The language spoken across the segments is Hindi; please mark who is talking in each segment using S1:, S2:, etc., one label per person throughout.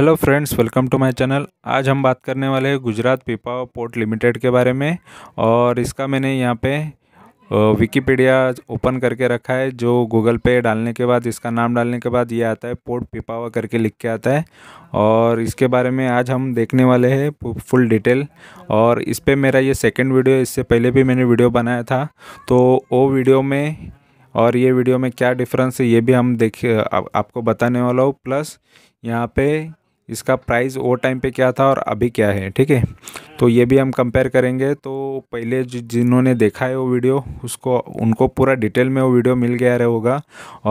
S1: hello friends welcome to my channel आज हम बात करने वाले हैं गुजरात पीपा पोर्ट लिमिटेड के बारे में और इसका मैंने यहाँ पे विकीपीडिया ओपन करके रखा है जो गूगल पे डालने के बाद इसका नाम डालने के बाद ये आता है पोर्ट पिपावा करके लिख के आता है और इसके बारे में आज हम देखने वाले हैं फुल डिटेल और इस पर मेरा ये सेकेंड वीडियो इससे पहले भी मैंने वीडियो बनाया था तो वो वीडियो में और ये वीडियो में क्या डिफरेंस है ये भी हम देख आप, आपको बताने वाला हूँ प्लस यहाँ पे इसका प्राइस वो टाइम पे क्या था और अभी क्या है ठीक है तो ये भी हम कंपेयर करेंगे तो पहले जिन्होंने देखा है वो वीडियो उसको उनको पूरा डिटेल में वो वीडियो मिल गया होगा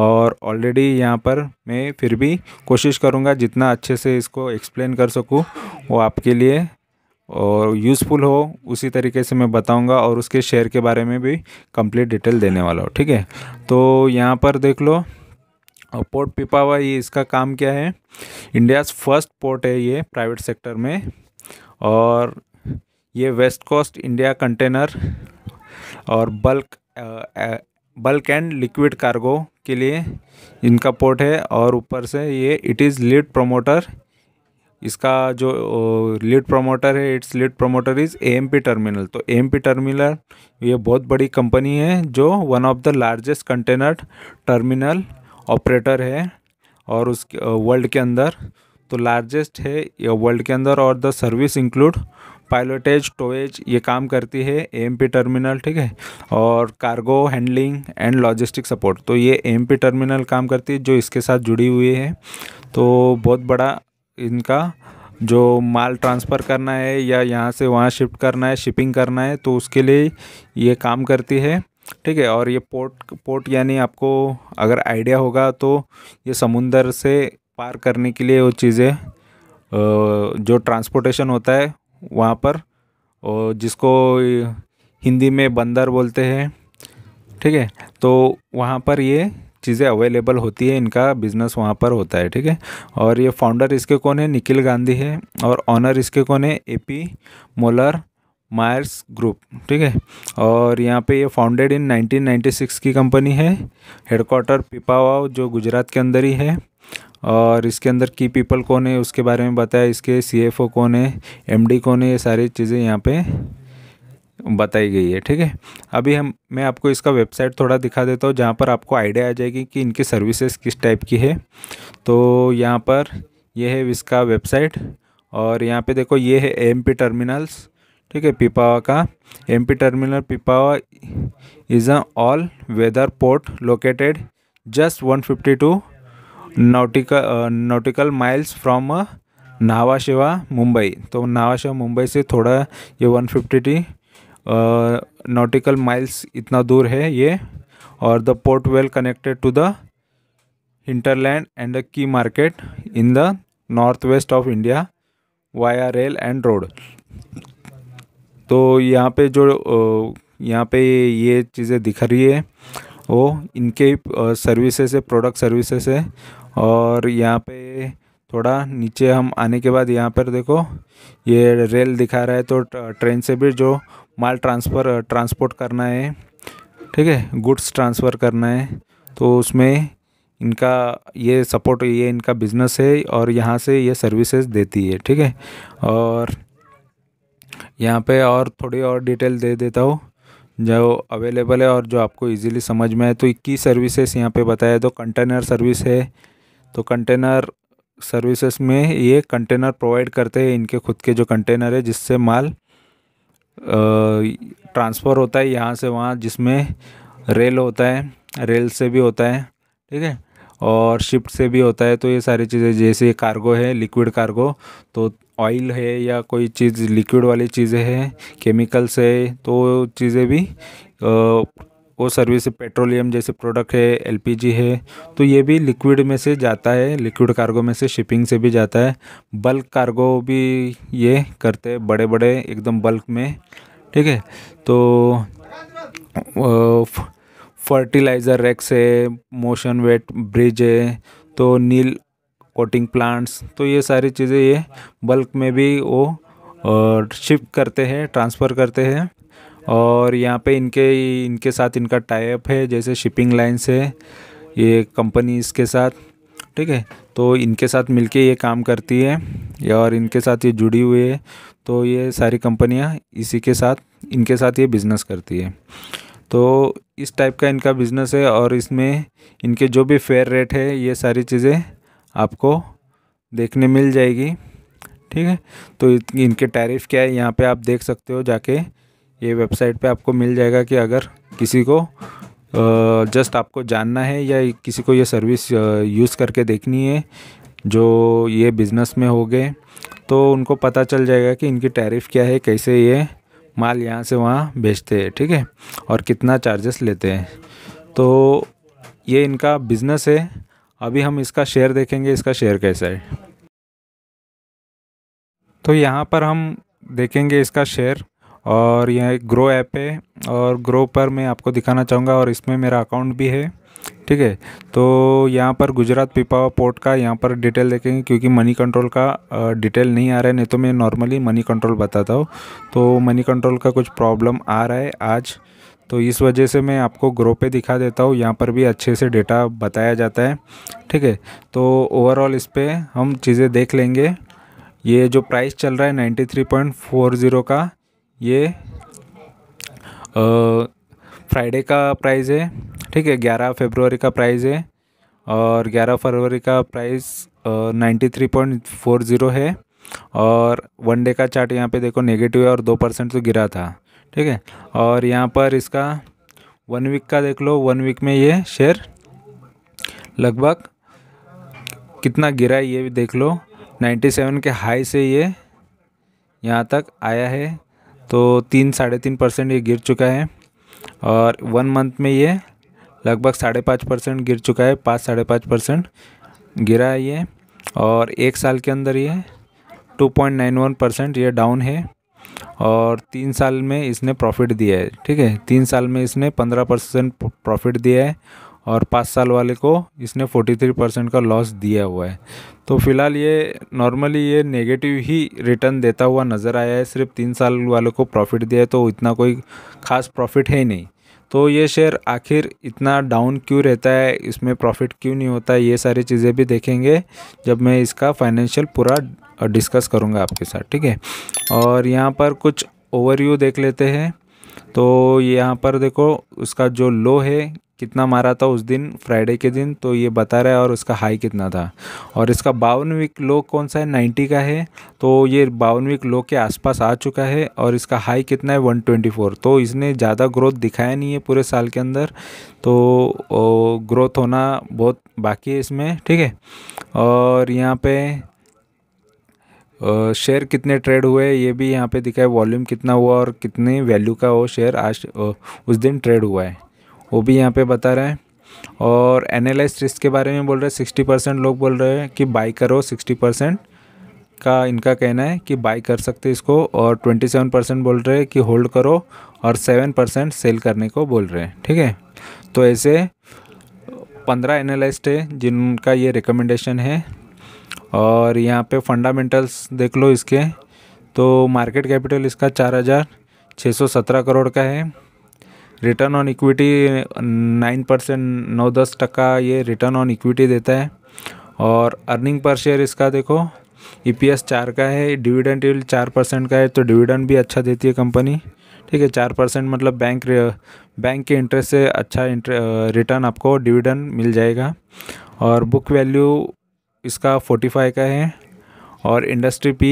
S1: और ऑलरेडी यहाँ पर मैं फिर भी कोशिश करूँगा जितना अच्छे से इसको एक्सप्लेन कर सकूँ वो आपके लिए और यूज़फुल हो उसी तरीके से मैं बताऊंगा और उसके शेयर के बारे में भी कंप्लीट डिटेल देने वाला हूँ ठीक है तो यहाँ पर देख लो और पोर्ट पिपावा ये इसका काम क्या है इंडियाज़ फर्स्ट पोर्ट है ये प्राइवेट सेक्टर में और ये वेस्ट कोस्ट इंडिया कंटेनर और bulk bulk and liquid cargo के लिए इनका पोर्ट है और ऊपर से ये इट इज़ लीड प्रमोटर इसका जो लीड प्रमोटर है it's lead promoter is A M P terminal तो ए एम पी टर्मिनल ये बहुत बड़ी कंपनी है जो one of the largest container terminal operator है और उस वर्ल्ड के अंदर तो लार्जेस्ट है ये वर्ल्ड के अंदर और the service include pilotage towage ये काम करती है एएमपी टर्मिनल ठीक है और cargo handling and logistic support तो ये एएमपी टर्मिनल काम करती है जो इसके साथ जुड़ी हुई है तो बहुत बड़ा इनका जो माल ट्रांसफ़र करना है या यहाँ से वहाँ शिफ्ट करना है शिपिंग करना है तो उसके लिए ये काम करती है ठीक है और ये पोर्ट पोर्ट यानी आपको अगर आइडिया होगा तो ये समुंदर से पार करने के लिए वो चीज़ें जो ट्रांसपोर्टेशन होता है वहाँ पर और जिसको हिंदी में बंदर बोलते हैं ठीक है तो वहाँ पर ये चीज़ें अवेलेबल होती है इनका बिज़नेस वहाँ पर होता है ठीक है और ये फाउंडर इसके कौन है निखिल गांधी है और ऑनर इसके कौन है A P Moller Maersk group ठीक है और यहाँ पे ये फाउंडेड इन 1996 की कंपनी है हेडक्वार्टर पिपावाव जो गुजरात के अंदर ही है और इसके अंदर की पीपल कौन है उसके बारे में बताया इसके सीएफओ कौन है एमडी कौन है ये सारी चीज़ें यहाँ पे बताई गई है ठीक है अभी हम मैं आपको इसका वेबसाइट थोड़ा दिखा देता हूँ जहाँ पर आपको आइडिया आ जाएगी कि इनकी सर्विसेज किस टाइप की है तो यहाँ पर यह है इसका वेबसाइट और यहाँ पे देखो ये है एम पी टर्मिनल्स ठीक है पिपावा का MP terminal पिपावा is a all weather port located just 152 nautical nautical miles from नावाशिवा Mumbai तो नावाशिवा मुंबई से थोड़ा ये टी नोटिकल माइल्स इतना दूर है ये और the port well connected to the hinterland and the key market in the north west of India via rail and road तो यहाँ पे जो यहाँ पे ये चीज़ें दिख रही है वो इनके सर्विसेज है प्रोडक्ट सर्विसेज है और यहाँ पे थोड़ा नीचे हम आने के बाद यहाँ पर देखो ये रेल दिखा रहा है तो ट्रेन से भी जो माल ट्रांसफ़र ट्रांसपोर्ट करना है ठीक है गुड्स ट्रांसफ़र करना है तो उसमें इनका ये सपोर्ट ये इनका बिज़नेस है और यहाँ से ये सर्विसेज देती है ठीक है और यहाँ पे और थोड़ी और डिटेल दे देता हूँ जो अवेलेबल है और जो आपको इजीली समझ में आए तो इक्कीस सर्विसेज यहाँ पे बताया तो कंटेनर सर्विस है तो कंटेनर सर्विसेज में ये कंटेनर प्रोवाइड करते हैं इनके खुद के जो कंटेनर है जिससे माल ट्रांसफ़र होता है यहाँ से वहाँ जिसमें रेल होता है रेल से भी होता है ठीक है और शिफ्ट से भी होता है तो ये सारी चीज़ें जैसे कार्गो है लिक्विड कार्गो तो ऑयल है या कोई चीज़ लिक्विड वाली चीज़ें हैं केमिकल्स है तो चीज़ें भी वो सर्विस पेट्रोलियम जैसे प्रोडक्ट है एलपीजी है तो ये भी लिक्विड में से जाता है लिक्विड कार्गो में से शिपिंग से भी जाता है बल्क कार्गो भी ये करते हैं बड़े बड़े एकदम बल्क में ठीक है तो फर्टिलाइज़र रैक्स है मोशन वेट ब्रिज है तो नील कोटिंग प्लांट्स तो ये सारी चीज़ें ये बल्क में भी वो शिफ्ट करते हैं ट्रांसफ़र करते हैं और यहाँ पे इनके इनके साथ इनका टाइप है जैसे शिपिंग लाइन्स है ये कंपनीज़ के साथ ठीक है तो इनके साथ मिलके ये काम करती है और इनके साथ ये जुड़ी हुई है तो ये सारी कंपनियाँ इसी के साथ इनके साथ ये बिज़नेस करती है तो इस टाइप का इनका बिज़नेस है और इसमें इनके जो भी फेयर रेट है ये सारी चीज़ें आपको देखने मिल जाएगी ठीक है तो इनके टैरिफ क्या है यहाँ पे आप देख सकते हो जाके ये वेबसाइट पे आपको मिल जाएगा कि अगर किसी को जस्ट आपको जानना है या किसी को ये सर्विस यूज़ करके देखनी है जो ये बिज़नेस में हो गए तो उनको पता चल जाएगा कि इनकी टैरिफ क्या है कैसे ये माल यहाँ से वहाँ बेचते हैं ठीक है और कितना चार्जेस लेते हैं तो ये इनका बिज़नेस है अभी हम इसका शेयर देखेंगे इसका शेयर कैसा है तो यहाँ पर हम देखेंगे इसका शेयर और यह ग्रो ऐप है और ग्रो पर मैं आपको दिखाना चाहूँगा और इसमें मेरा अकाउंट भी है ठीक है तो यहाँ पर गुजरात पिपावा पोर्ट का यहाँ पर डिटेल देखेंगे क्योंकि मनी कंट्रोल का डिटेल नहीं आ रहा है नहीं तो मैं नॉर्मली मनी कंट्रोल बताता हूँ तो मनी कंट्रोल का कुछ प्रॉब्लम आ रहा है आज तो इस वजह से मैं आपको ग्रो पे दिखा देता हूँ यहाँ पर भी अच्छे से डेटा बताया जाता है ठीक है तो ओवरऑल इस पर हम चीज़ें देख लेंगे ये जो प्राइस चल रहा है ninety three point four zero का ये फ्राइडे का प्राइस है ठीक है ग्यारह फरवरी का प्राइस है और ग्यारह फरवरी का price ninety three point four zero है और वन डे का चार्ट यहाँ पे देखो नेगेटिव है और दो परसेंट तो गिरा था ठीक है और यहाँ पर इसका वन वीक का देख लो वन वीक में ये शेयर लगभग कितना गिरा है ये भी देख लो नाइन्टी सेवन के हाई से ये यहाँ तक आया है तो तीन साढ़े तीन परसेंट ये गिर चुका है और वन मंथ में ये लगभग साढ़े पाँच परसेंट गिर चुका है पाँच साढ़े पाँच परसेंट गिरा है ये और एक साल के अंदर ये two point nine one percent ये डाउन है और तीन साल में इसने प्रॉफिट दिया है ठीक है तीन साल में इसने पंद्रह परसेंट प्रॉफिट दिया है और पाँच साल वाले को इसने फोर्टी थ्री परसेंट का लॉस दिया हुआ है तो फिलहाल ये नॉर्मली ये नेगेटिव ही रिटर्न देता हुआ नज़र आया है सिर्फ तीन साल वाले को प्रॉफिट दिया है तो इतना कोई खास प्रॉफिट है ही नहीं तो ये शेयर आखिर इतना डाउन क्यों रहता है इसमें प्रॉफिट क्यों नहीं होता है ये सारी चीज़ें भी देखेंगे जब मैं इसका फाइनेंशियल पूरा डिस्कस करूँगा आपके साथ ठीक है और यहाँ पर कुछ ओवरव्यू देख लेते हैं तो यहाँ पर देखो उसका जो लो है कितना मारा था उस दिन फ्राइडे के दिन तो ये बता रहा है और उसका हाई कितना था और इसका बावन वीक लो कौन सा है नाइन्टी का है तो ये बावन वीक लो के आसपास आ चुका है और इसका हाई कितना है वन ट्वेंटी फोर तो इसने ज़्यादा ग्रोथ दिखाया नहीं है पूरे साल के अंदर तो ग्रोथ होना बहुत बाकी है इसमें ठीक है और यहाँ पे शेयर कितने ट्रेड हुए ये भी यहाँ पे दिखा है वॉल्यूम कितना हुआ और कितने वैल्यू का वो शेयर आज उस दिन ट्रेड हुआ है वो भी यहाँ पे बता रहा है और एनालाइज रिस्क के बारे में बोल रहे हैं सिक्सटी परसेंट लोग बोल रहे हैं कि बाई करो सिक्सटी परसेंट का इनका कहना है कि बाई कर सकते इसको और ट्वेंटी सेवन परसेंट बोल रहे हैं कि होल्ड करो और सेवन परसेंट सेल करने को बोल रहे हैं ठीक है तो ऐसे पंद्रह एनालिस्ट है जिनका ये रिकमेंडेशन है और यहाँ पे फंडामेंटल्स देख लो इसके तो मार्केट कैपिटल इसका चार हज़ार छः सौ सत्रह करोड़ का है return on equity nine percent नौ दस टका ये रिटर्न ऑन इक्विटी देता है और अर्निंग पर शेयर इसका देखो ई पी एस चार का है डिविडेंड यूल चार परसेंट का है तो डिविडेंड भी अच्छा देती है कंपनी ठीक है चार परसेंट मतलब बैंक बैंक के इंटरेस्ट से अच्छा रिटर्न आपको डिविडेंड मिल जाएगा और बुक वैल्यू इसका फोर्टी फाइव का है और इंडस्ट्री पी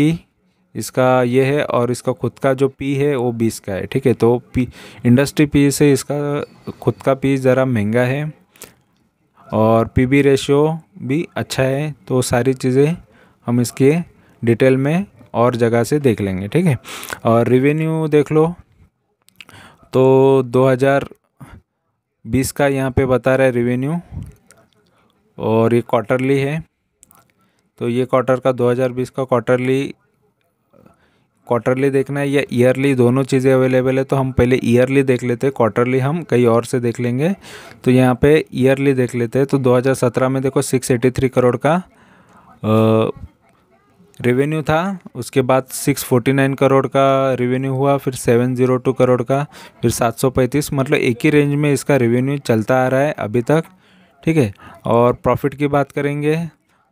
S1: इसका ये है और इसका खुद का जो पी है वो बीस का है ठीक है तो पी इंडस्ट्री पी से इसका खुद का पी ज़रा महंगा है और पी बी रेशियो भी अच्छा है तो सारी चीज़ें हम इसके डिटेल में और जगह से देख लेंगे ठीक है और रिवेन्यू देख लो तो 2020 का यहाँ पे बता रहा है रिवेन्यू और ये क्वार्टरली है तो ये क्वार्टर का 2020 का क्वार्टरली क्वार्टरली देखना है या ईयरली दोनों चीज़ें अवेलेबल है तो हम पहले ईयरली देख लेते हैं क्वार्टरली हम कहीं और से देख लेंगे तो यहाँ पे ईयरली देख लेते हैं तो 2017 में देखो 683 करोड़ का रेवेन्यू था उसके बाद 649 करोड़ का रेवेन्यू हुआ फिर 702 करोड़ का फिर 735 मतलब एक ही रेंज में इसका रेवेन्यू चलता आ रहा है अभी तक ठीक है और प्रॉफिट की बात करेंगे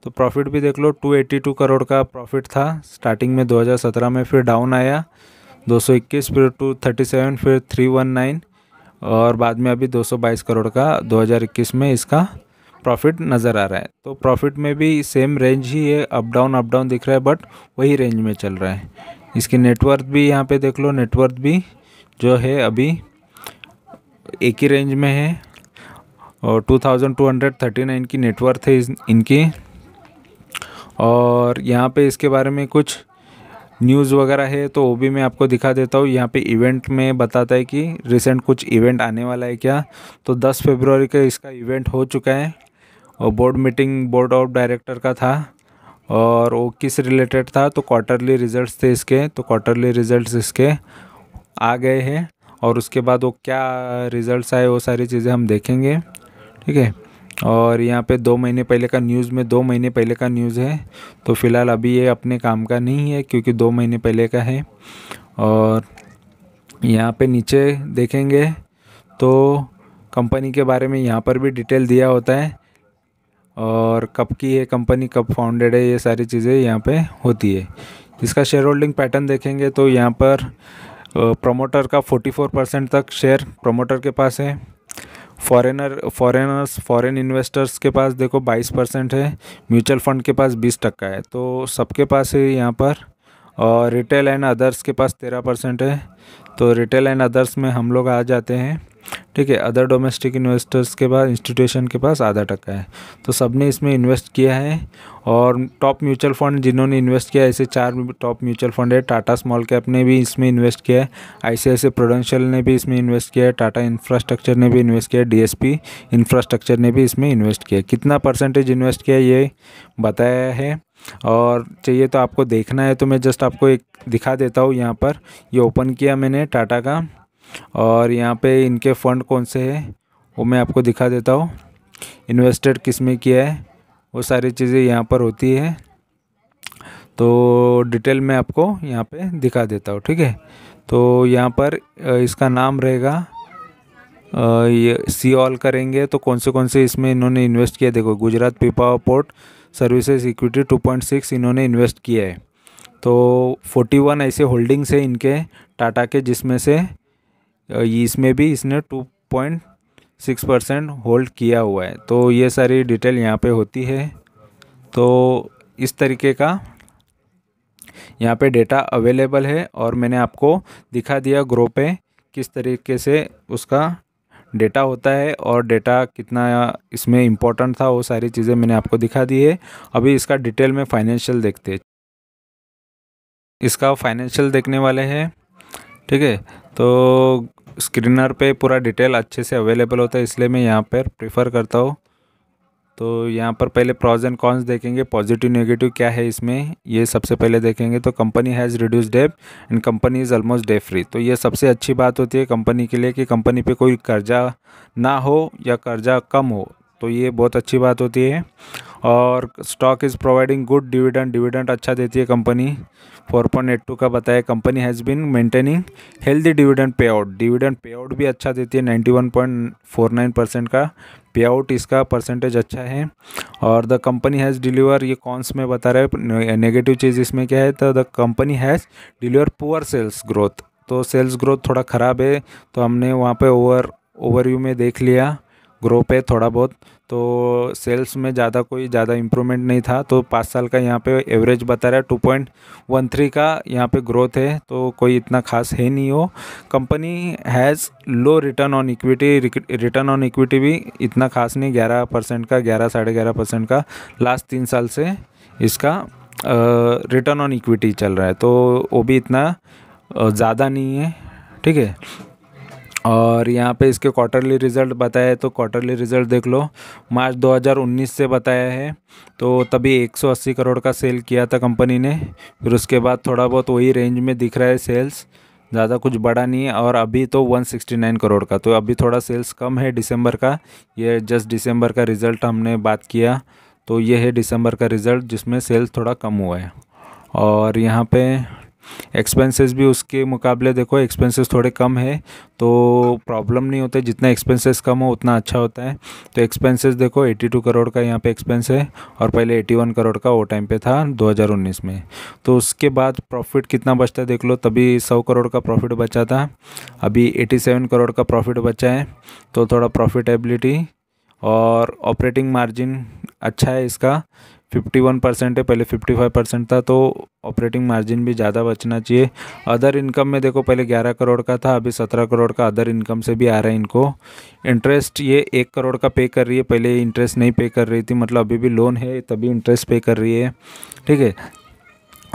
S1: तो प्रॉफिट भी देख लो 282 करोड़ का प्रॉफिट था स्टार्टिंग में 2017 में फिर डाउन आया 221 फिर 237 फिर 319 और बाद में अभी 222 करोड़ का 2021 में इसका प्रॉफिट नज़र आ रहा है तो प्रॉफिट में भी सेम रेंज ही है अप डाउन अप डाउन दिख रहा है बट वही रेंज में चल रहा है इसकी नेटवर्थ भी यहाँ पे देख लो नेटवर्थ भी जो है अभी एक ही रेंज में है और 2239 की नेटवर्थ है इनकी और यहाँ पे इसके बारे में कुछ न्यूज़ वगैरह है तो वो भी मैं आपको दिखा देता हूँ यहाँ पे इवेंट में बताता है कि रिसेंट कुछ इवेंट आने वाला है क्या तो 10 फरवरी का इसका इवेंट हो चुका है और board meeting board of director का था और वो किस रिलेटेड था तो क्वार्टरली रिजल्ट्स थे इसके तो क्वार्टरली रिज़ल्ट इसके आ गए हैं और उसके बाद वो क्या रिज़ल्ट आए वो सारी चीज़ें हम देखेंगे ठीक है और यहाँ पे दो महीने पहले का न्यूज़ में दो महीने पहले का न्यूज़ है तो फ़िलहाल अभी ये अपने काम का नहीं है क्योंकि दो महीने पहले का है और यहाँ पे नीचे देखेंगे तो कंपनी के बारे में यहाँ पर भी डिटेल दिया होता है और कब की है कंपनी कब फाउंडेड है ये सारी चीज़ें यहाँ पे होती है इसका शेयर होल्डिंग पैटर्न देखेंगे तो यहाँ पर प्रमोटर का 44 परसेंट तक शेयर प्रमोटर के पास है फॉरेनर फॉरेनर्स फॉरेन इन्वेस्टर्स के पास देखो 22 परसेंट है म्यूचुअल फंड के पास 20 टक्का है तो सबके पास है यहाँ पर और रिटेल एंड अदर्स के पास तेरह परसेंट है तो रिटेल एंड अदर्स में हम लोग आ जाते हैं ठीक है अदर डोमेस्टिक इन्वेस्टर्स के पास इंस्टीट्यूशन के पास आधा टक्का है तो सब ने इसमें इन्वेस्ट किया है और टॉप म्यूचुअल फंड जिन्होंने इन्वेस्ट किया ऐसे चार टॉप म्यूचुअल फंड है टाटा स्मॉल कैप ने भी इसमें इन्वेस्ट किया है ऐसे प्रोडेंशियल ने भी इसमें इन्वेस्ट किया है टाटा इंफ्रास्ट्रक्चर ने भी इन्वेस्ट किया है डीएसपी इंफ्रास्ट्रक्चर ने भी इसमें इन्वेस्ट किया कितना परसेंटेज इन्वेस्ट किया ये बताया है और चाहिए तो आपको देखना है तो मैं जस्ट आपको एक दिखा देता हूँ यहाँ पर ये ओपन किया मैंने टाटा का और यहाँ पे इनके फ़ंड कौन से हैं वो मैं आपको दिखा देता हूँ इन्वेस्टेड किस में किया है वो सारी चीज़ें यहाँ पर होती है तो डिटेल में आपको यहाँ पे दिखा देता हूँ ठीक है तो यहाँ पर इसका नाम रहेगा ये सी ऑल करेंगे तो कौन से कौन से इसमें इन्होंने इन्वेस्ट किया देखो Gujarat Pipavav port services equity 2.6 इन्होंने इन्वेस्ट किया है तो 41 ऐसे होल्डिंग्स हैं इनके टाटा के जिसमें से इसमें भी इसने two point six percent hold किया हुआ है तो ये सारी डिटेल यहाँ पे होती है तो इस तरीके का यहाँ पे डेटा अवेलेबल है और मैंने आपको दिखा दिया ग्रो पे किस तरीके से उसका डेटा होता है और डेटा कितना इसमें इम्पोर्टेंट था वो सारी चीज़ें मैंने आपको दिखा दी है अभी इसका डिटेल में फाइनेंशियल देखते हैं इसका फाइनेंशियल देखने वाले हैं ठीक है तो स्क्रीनर पे पूरा डिटेल अच्छे से अवेलेबल होता है इसलिए मैं यहाँ पर प्रीफर करता हूँ तो यहाँ पर पहले प्रॉज एंड कॉन्स देखेंगे पॉजिटिव नेगेटिव क्या है इसमें ये सबसे पहले देखेंगे तो company has reduce debt and company is almost debt free तो ये सबसे अच्छी बात होती है कंपनी के लिए कि कंपनी पे कोई कर्जा ना हो या कर्जा कम हो तो ये बहुत अच्छी बात होती है और stock is providing good dividend dividend अच्छा देती है कंपनी 4.82 का बताया company has been maintaining healthy dividend pay out dividend pay out भी अच्छा देती है 91.49 परसेंट का पे आउट इसका परसेंटेज अच्छा है और द कंपनी हैज़ डिलीवर ये कॉन्स में बता रहा है नेगेटिव चीज़ इसमें क्या है तो the company has deliver poor sales growth तो सेल्स ग्रोथ थोड़ा ख़राब है तो हमने वहाँ पर ओवर ओवरव्यू में देख लिया ग्रो पे थोड़ा बहुत तो सेल्स में ज़्यादा कोई ज़्यादा इम्प्रूवमेंट नहीं था तो पाँच साल का यहाँ पे एवरेज बता रहा है टू पॉइंट वन थ्री का यहाँ पे ग्रोथ है तो कोई इतना खास है नहीं हो company has low return on equity return on equity भी इतना खास नहीं ग्यारह परसेंट का ग्यारह साढ़े ग्यारह परसेंट का लास्ट तीन साल से इसका रिटर्न ऑन इक्विटी चल रहा है तो वो भी इतना ज़्यादा नहीं है ठीक है और यहाँ पे इसके क्वार्टरली रिज़ल्ट बताया है तो क्वार्टरली रिज़ल्ट देख लो मार्च 2019 से बताया है तो तभी 180 करोड़ का सेल किया था कंपनी ने फिर उसके बाद थोड़ा बहुत वही रेंज में दिख रहा है सेल्स ज़्यादा कुछ बड़ा नहीं है और अभी तो 169 करोड़ का तो अभी थोड़ा सेल्स कम है दिसंबर का ये जस्ट दिसंबर का रिज़ल्ट हमने बात किया तो ये है दिसंबर का रिज़ल्ट जिसमें सेल्स थोड़ा कम हुआ है और यहाँ पे एक्सपेंसेस भी उसके मुकाबले देखो एक्सपेंसेस थोड़े कम है तो प्रॉब्लम नहीं होता जितना एक्सपेंसेस कम हो उतना अच्छा होता है तो एक्सपेंसेस देखो 82 करोड़ का यहाँ पे एक्सपेंस है और पहले 81 करोड़ का वो टाइम पे था 2019 में तो उसके बाद प्रॉफिट कितना बचता है देख लो तभी 100 करोड़ का प्रॉफिट बचा था अभी 87 करोड़ का प्रॉफिट बचा है तो थोड़ा प्रॉफिटेबिलिटी और ऑपरेटिंग मार्जिन अच्छा है इसका 51 परसेंट है पहले 55 परसेंट था तो ऑपरेटिंग मार्जिन भी ज़्यादा बचना चाहिए अदर इनकम में देखो पहले 11 करोड़ का था अभी 17 करोड़ का अदर इनकम से भी आ रहा है इनको इंटरेस्ट ये एक करोड़ का पे कर रही है पहले इंटरेस्ट नहीं पे कर रही थी मतलब अभी भी लोन है तभी इंटरेस्ट पे कर रही है ठीक है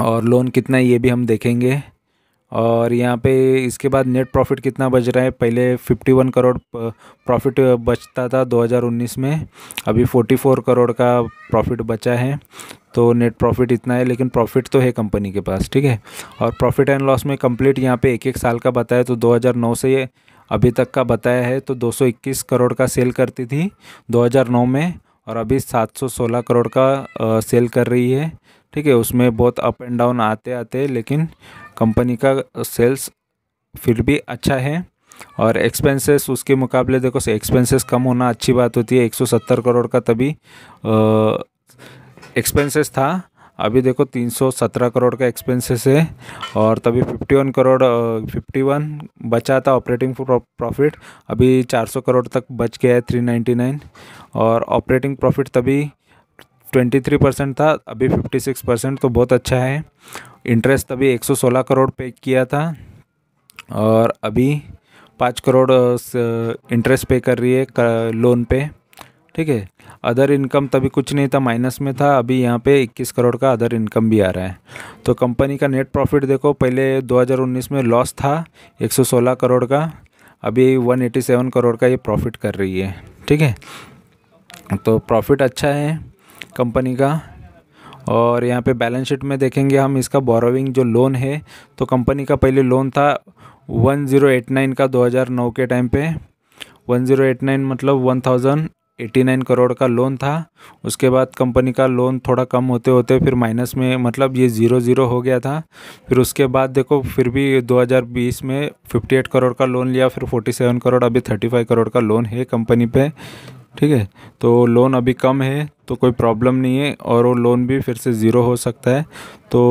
S1: और लोन कितना है ये भी हम देखेंगे और यहाँ पे इसके बाद नेट प्रॉफिट कितना बच रहा है पहले 51 करोड़ प्रॉफिट बचता था 2019 में अभी 44 करोड़ का प्रॉफिट बचा है तो नेट प्रॉफिट इतना है लेकिन प्रॉफिट तो है कंपनी के पास ठीक है और प्रॉफिट एंड लॉस में कंप्लीट यहाँ पे एक एक साल का बताया तो 2009 से अभी तक का बताया है तो 221 करोड़ का सेल करती थी 2009 में और अभी 716 करोड़ का आ, सेल कर रही है ठीक है उसमें बहुत अप एंड डाउन आते आते लेकिन कंपनी का सेल्स फिर भी अच्छा है और एक्सपेंसेस उसके मुकाबले देखो एक्सपेंसेस कम होना अच्छी बात होती है 170 करोड़ का तभी एक्सपेंसेस था अभी देखो 317 करोड़ का एक्सपेंसेस है और तभी 51 करोड़ 51 बचा था ऑपरेटिंग प्रॉफिट अभी 400 करोड़ तक बच गया है 399 और ऑपरेटिंग प्रॉफिट तभी थ्री परसेंट था अभी फिफ्टी सिक्स परसेंट तो बहुत अच्छा है इंटरेस्ट अभी एक सौ सोलह करोड़ पे किया था और अभी पाँच करोड़ इंटरेस्ट पे कर रही है लोन पे ठीक है अदर इनकम तभी कुछ नहीं था माइनस में था अभी यहाँ पे 21 करोड़ का अदर इनकम भी आ रहा है तो कंपनी का नेट प्रॉफिट देखो पहले 2019 में लॉस था 116 करोड़ का अभी 187 करोड़ का ये प्रॉफिट कर रही है ठीक है तो प्रॉफिट अच्छा है कंपनी का और यहाँ पे बैलेंस शीट में देखेंगे हम इसका बोरोविंग जो लोन है तो कंपनी का पहले लोन था 1089 का 2009 के टाइम पे 1089 मतलब 1089 करोड़ का लोन था उसके बाद कंपनी का लोन थोड़ा कम होते होते फिर माइनस में मतलब ये ज़ीरो ज़ीरो हो गया था फिर उसके बाद देखो फिर भी 2020 में 58 करोड़ का लोन लिया फिर 47 करोड़ अभी 35 करोड़ का लोन है कंपनी पे ठीक है तो लोन अभी कम है तो कोई प्रॉब्लम नहीं है और वो लोन भी फिर से ज़ीरो हो सकता है तो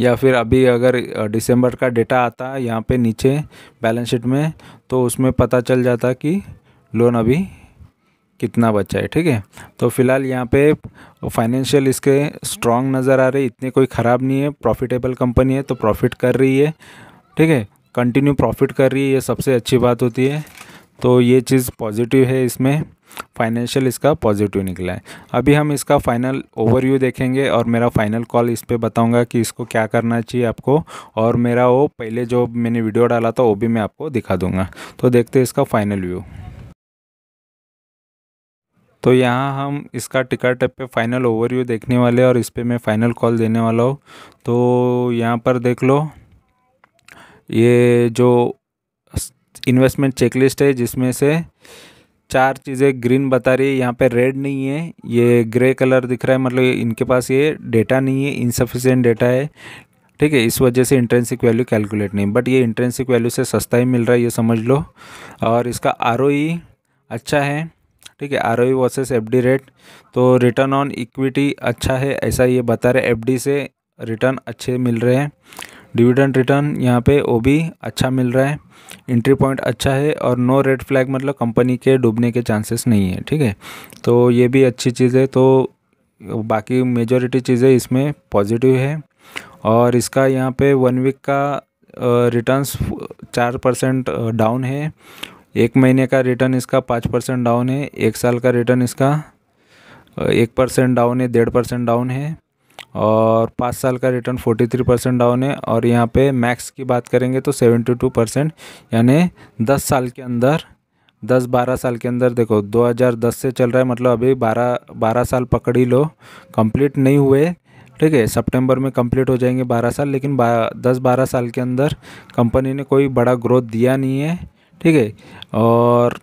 S1: या फिर अभी अगर दिसंबर का डेटा आता है यहाँ पे नीचे बैलेंस शीट में तो उसमें पता चल जाता कि लोन अभी कितना बचा है ठीक है तो फिलहाल यहाँ पे फाइनेंशियल इसके स्ट्रांग नज़र आ रही इतनी कोई ख़राब नहीं है प्रॉफिटेबल कंपनी है तो प्रॉफिट कर रही है ठीक है कंटिन्यू प्रॉफिट कर रही है ये सबसे अच्छी बात होती है तो ये चीज़ पॉजिटिव है इसमें फाइनेंशियल इसका पॉजिटिव निकला है अभी हम इसका फाइनल ओवरव्यू देखेंगे और मेरा फाइनल कॉल इस पर बताऊँगा कि इसको क्या करना चाहिए आपको और मेरा वो पहले जो मैंने वीडियो डाला था वो भी मैं आपको दिखा दूँगा तो देखते हैं इसका फाइनल व्यू तो यहाँ हम इसका टिकर टैप पे फाइनल ओवरव्यू देखने वाले और इस पर मैं फ़ाइनल कॉल देने वाला हूँ तो यहाँ पर देख लो ये जो इन्वेस्टमेंट चेकलिस्ट है जिसमें से चार चीज़ें ग्रीन बता रही है यहाँ पे रेड नहीं है ये ग्रे कलर दिख रहा है मतलब इनके पास ये डेटा नहीं है इनसफिशेंट डेटा है ठीक है इस वजह से इंट्रेंसिक वैल्यू कैलकुलेट नहीं बट ये इंट्रेंसिक वैल्यू से सस्ता ही मिल रहा है ये समझ लो और इसका आर e अच्छा है ठीक है R O versus F rate तो रिटर्न ऑन इक्विटी अच्छा है ऐसा ये बता रहे एफ से रिटर्न अच्छे मिल रहे हैं डिविडेंड रिटर्न यहाँ पे वो भी अच्छा मिल रहा है एंट्री पॉइंट अच्छा है और नो रेड फ्लैग मतलब कंपनी के डूबने के चांसेस नहीं है ठीक है तो ये भी अच्छी चीज़ है तो बाकी मेजॉरिटी चीज़ें इसमें पॉजिटिव है और इसका यहाँ पे वन वीक का रिटर्न चार परसेंट डाउन है एक महीने का रिटर्न इसका पाँच परसेंट डाउन है एक साल का रिटर्न इसका एक परसेंट डाउन है डेढ़ परसेंट डाउन है और पाँच साल का रिटर्न 43 परसेंट डाउन है और यहाँ पे मैक्स की बात करेंगे तो 72 परसेंट यानी 10 साल के अंदर 10-12 साल के अंदर देखो 2010 से चल रहा है मतलब अभी 12 12 साल पकड़ ही लो कंप्लीट नहीं हुए ठीक है सितंबर में कंप्लीट हो जाएंगे 12 साल लेकिन दस बारह साल के अंदर कंपनी ने कोई बड़ा ग्रोथ दिया नहीं है ठीक है और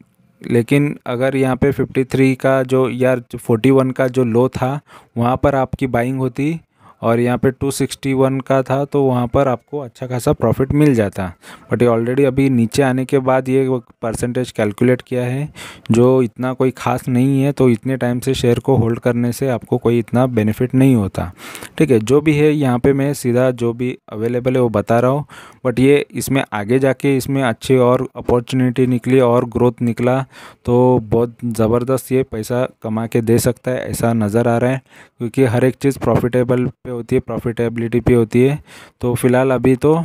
S1: लेकिन अगर यहाँ पे 53 का जो या 41 का जो लो था वहाँ पर आपकी बाइंग होती और यहाँ पे 261 का था तो वहाँ पर आपको अच्छा खासा प्रॉफिट मिल जाता बट ये ऑलरेडी अभी नीचे आने के बाद ये परसेंटेज कैलकुलेट किया है जो इतना कोई ख़ास नहीं है तो इतने टाइम से शेयर को होल्ड करने से आपको कोई इतना बेनिफिट नहीं होता ठीक है जो भी है यहाँ पे मैं सीधा जो भी अवेलेबल है वो बता रहा हूँ बट ये इसमें आगे जाके इसमें अच्छी और अपॉर्चुनिटी निकली और ग्रोथ निकला तो बहुत ज़बरदस्त ये पैसा कमा के दे सकता है ऐसा नज़र आ रहा है क्योंकि हर एक चीज़ प्रॉफिटेबल पे होती है प्रॉफिटेबिलिटी पे होती है तो फ़िलहाल अभी तो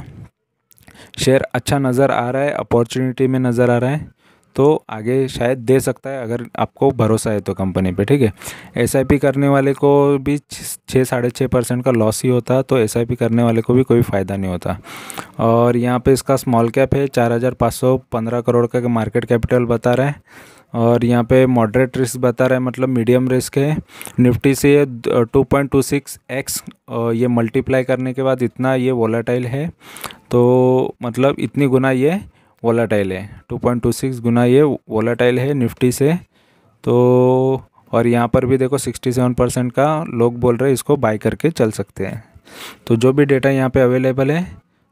S1: शेयर अच्छा नज़र आ रहा है अपॉर्चुनिटी में नज़र आ रहा है तो आगे शायद दे सकता है अगर आपको भरोसा है तो कंपनी पे ठीक है एस करने वाले को भी छः साढ़े छः परसेंट का लॉस ही होता तो एस करने वाले को भी कोई फ़ायदा नहीं होता और यहाँ पे इसका स्मॉल कैप है चार हज़ार पाँच सौ पंद्रह करोड़ का मार्केट कैपिटल बता रहा है और यहाँ पे मॉडरेट रिस्क बता रहा है मतलब मीडियम रिस्क है निफ्टी से ये two point two six X ये मल्टीप्लाई करने के बाद इतना ये वोलाटाइल है तो मतलब इतनी गुना ये वोलाटाइल है 2.26 गुना ये वोलाटाइल है निफ्टी से तो और यहाँ पर भी देखो 67 परसेंट का लोग बोल रहे हैं इसको बाय करके चल सकते हैं तो जो भी डेटा यहाँ पे अवेलेबल है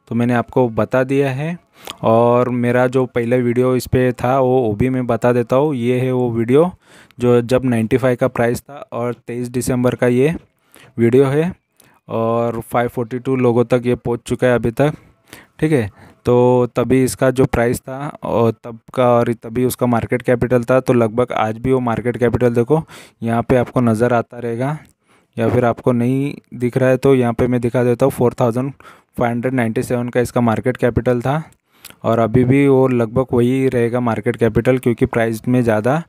S1: तो मैंने आपको बता दिया है और मेरा जो पहला वीडियो इस पर था वो वो भी मैं बता देता हूँ ये है वो वीडियो जो जब 95 का प्राइस था और 23 दिसंबर का ये वीडियो है और 542 लोगों तक ये पहुँच चुका है अभी तक ठीक है तो तभी इसका जो प्राइस था और तब का और तभी उसका मार्केट कैपिटल था तो लगभग आज भी वो मार्केट कैपिटल देखो यहाँ पे आपको नज़र आता रहेगा या फिर आपको नहीं दिख रहा है तो यहाँ पे मैं दिखा देता हूँ four thousand five hundred ninety seven का इसका मार्केट कैपिटल था और अभी भी वो लगभग वही रहेगा मार्केट कैपिटल क्योंकि प्राइस में ज़्यादा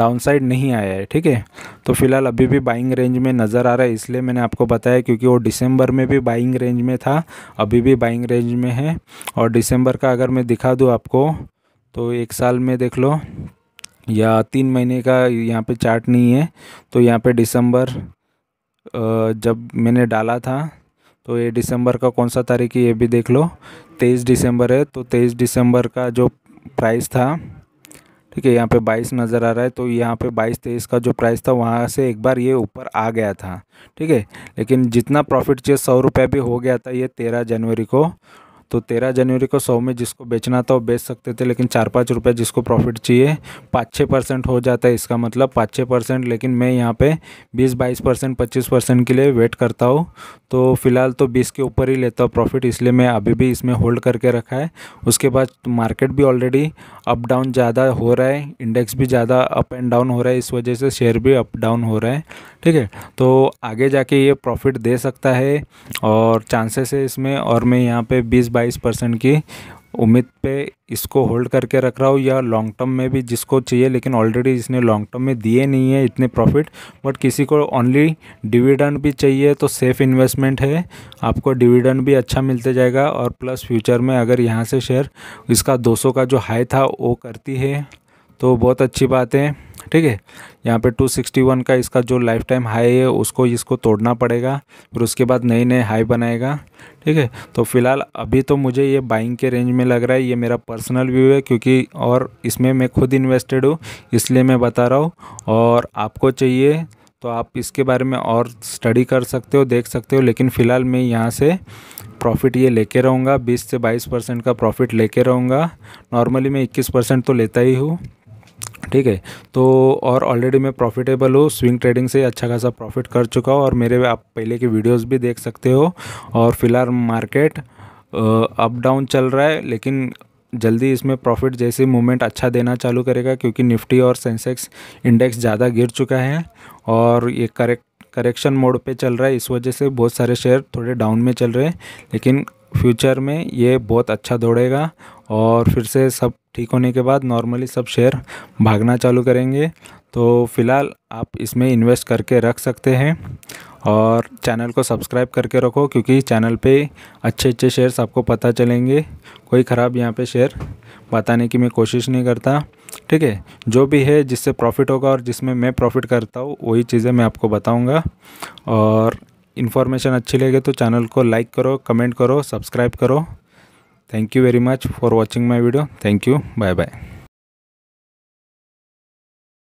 S1: डाउनसाइड नहीं आया है ठीक है तो फिलहाल अभी भी बाइंग रेंज में नज़र आ रहा है इसलिए मैंने आपको बताया क्योंकि वो दिसंबर में भी बाइंग रेंज में था अभी भी बाइंग रेंज में है और दिसंबर का अगर मैं दिखा दूँ आपको तो एक साल में देख लो या तीन महीने का यहाँ पर चार्ट नहीं है तो यहाँ पर दिसंबर जब मैंने डाला था तो ये दिसंबर का कौन सा तारीख है ये भी देख लो तेईस दिसंबर है तो तेईस दिसंबर का जो प्राइस था ठीक है यहाँ पे बाईस नज़र आ रहा है तो यहाँ पे बाईस तेईस का जो प्राइस था वहाँ से एक बार ये ऊपर आ गया था ठीक है लेकिन जितना प्रॉफिट चाहिए सौ रुपये भी हो गया था ये तेरह जनवरी को तो तेरह जनवरी को सौ में जिसको बेचना था वो बेच सकते थे लेकिन चार पाँच रुपये जिसको प्रॉफिट चाहिए पाँच छः परसेंट हो जाता है इसका मतलब पाँच छः परसेंट लेकिन मैं यहाँ पे बीस बाईस परसेंट पच्चीस परसेंट के लिए वेट करता हूँ तो फिलहाल तो बीस के ऊपर ही लेता हूँ प्रॉफिट इसलिए मैं अभी भी इसमें होल्ड करके रखा है उसके बाद मार्केट भी ऑलरेडी अप डाउन ज़्यादा हो रहा है इंडेक्स भी ज़्यादा अप एंड डाउन हो रहा है इस वजह से शेयर भी अप डाउन हो रहा है ठीक है तो आगे जाके ये प्रॉफिट दे सकता है और चांसेस है इसमें और मैं यहाँ पे 20-22 परसेंट की उम्मीद पे इसको होल्ड करके रख रहा हूँ या लॉन्ग टर्म में भी जिसको चाहिए लेकिन ऑलरेडी इसने लॉन्ग टर्म में दिए नहीं है इतने प्रॉफिट बट किसी को ओनली डिविडेंड भी चाहिए तो सेफ़ इन्वेस्टमेंट है आपको डिविडेंड भी अच्छा मिलते जाएगा और प्लस फ्यूचर में अगर यहाँ से शेयर इसका 200 का जो हाई था वो करती है तो बहुत अच्छी बात है ठीक है यहाँ पे 261 का इसका जो लाइफ टाइम हाई है उसको इसको तोड़ना पड़ेगा फिर उसके बाद नए नए हाई बनाएगा ठीक है तो फिलहाल अभी तो मुझे ये बाइंग के रेंज में लग रहा है ये मेरा पर्सनल व्यू है क्योंकि और इसमें मैं खुद इन्वेस्टेड हूँ इसलिए मैं बता रहा हूँ और आपको चाहिए तो आप इसके बारे में और स्टडी कर सकते हो देख सकते हो लेकिन फ़िलहाल मैं यहाँ से प्रॉफिट ये लेके रहूँगा 20 से 22 परसेंट का प्रॉफिट लेके रहूँगा नॉर्मली मैं 21 परसेंट तो लेता ही हूँ ठीक है तो और ऑलरेडी मैं प्रॉफिटेबल हूँ स्विंग ट्रेडिंग से अच्छा खासा प्रॉफिट कर चुका हूँ और मेरे आप पहले के वीडियोस भी देख सकते हो और फिलहाल मार्केट अप डाउन चल रहा है लेकिन जल्दी इसमें प्रॉफिट जैसे मूवमेंट अच्छा देना चालू करेगा क्योंकि निफ्टी और सेंसेक्स इंडेक्स ज़्यादा गिर चुका है और ये करेक्ट करेक्शन मोड पे चल रहा है इस वजह से बहुत सारे शेयर थोड़े डाउन में चल रहे हैं लेकिन फ्यूचर में ये बहुत अच्छा दौड़ेगा और फिर से सब ठीक होने के बाद नॉर्मली सब शेयर भागना चालू करेंगे तो फ़िलहाल आप इसमें इन्वेस्ट करके रख सकते हैं और चैनल को सब्सक्राइब करके रखो क्योंकि चैनल पे अच्छे अच्छे शेयर्स आपको पता चलेंगे कोई ख़राब यहाँ पे शेयर बताने की मैं कोशिश नहीं करता ठीक है जो भी है जिससे प्रॉफिट होगा और जिसमें मैं प्रॉफिट करता हूँ वही चीज़ें मैं आपको बताऊँगा और इन्फॉर्मेशन अच्छी लगे तो चैनल को लाइक करो कमेंट करो सब्सक्राइब करो thank you very much for watching my video thank you bye bye